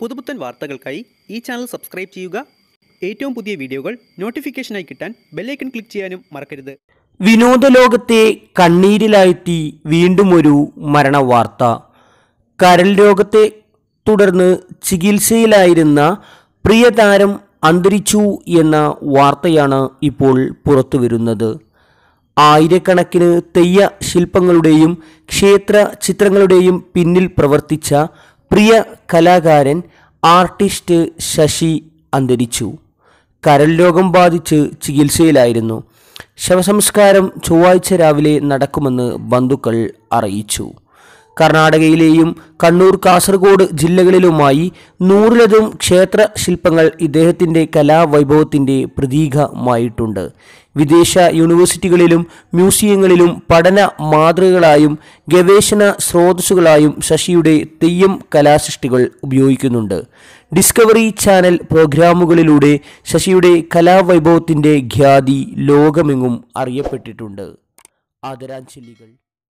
പുതുപുത്തൻ വാർത്തകൾക്കായി ഈ ചാനൽ സബ്സ്ക്രൈബ് ചെയ്യുക ഏറ്റവും പുതിയ വീഡിയോകൾ നോട്ടിഫിക്കേഷനായി കിട്ടാൻ ബെല്ലൈക്കൺ ക്ലിക്ക് ചെയ്യാനും മറക്കരുത് വിനോദ ലോകത്തെ കണ്ണീരിലായെത്തി വീണ്ടും ഒരു മരണവാർത്ത കരൾ രോഗത്തെ തുടർന്ന് ചികിത്സയിലായിരുന്ന പ്രിയതാരം അന്തരിച്ചു എന്ന വാർത്തയാണ് ഇപ്പോൾ പുറത്തു വരുന്നത് ആയിരക്കണക്കിന് തെയ്യ ശില്പങ്ങളുടെയും ക്ഷേത്ര ചിത്രങ്ങളുടെയും പിന്നിൽ പ്രവർത്തിച്ച പ്രിയ കലാകാരൻ ആർട്ടിസ്റ്റ് ശശി അന്തരിച്ചു കരൾ രോഗം ബാധിച്ച് ചികിത്സയിലായിരുന്നു ശവസംസ്കാരം ചൊവ്വാഴ്ച രാവിലെ നടക്കുമെന്ന് ബന്ധുക്കൾ അറിയിച്ചു കർണാടകയിലെയും കണ്ണൂർ കാസർഗോഡ് ജില്ലകളിലുമായി നൂറിലധികം ക്ഷേത്ര ശില്പങ്ങൾ ഇദ്ദേഹത്തിൻ്റെ കലാവൈഭവത്തിൻ്റെ പ്രതീകമായിട്ടുണ്ട് വിദേശ യൂണിവേഴ്സിറ്റികളിലും മ്യൂസിയങ്ങളിലും പഠന മാതൃകകളായും ഗവേഷണ സ്രോതസ്സുകളായും ശശിയുടെ തെയ്യം കലാസൃഷ്ടികൾ ഉപയോഗിക്കുന്നുണ്ട് ഡിസ്കവറി ചാനൽ പ്രോഗ്രാമുകളിലൂടെ ശശിയുടെ കലാവൈഭവത്തിൻ്റെ ഖ്യാതി ലോകമെങ്ങും അറിയപ്പെട്ടിട്ടുണ്ട് ആദരാഞ്ജലികൾ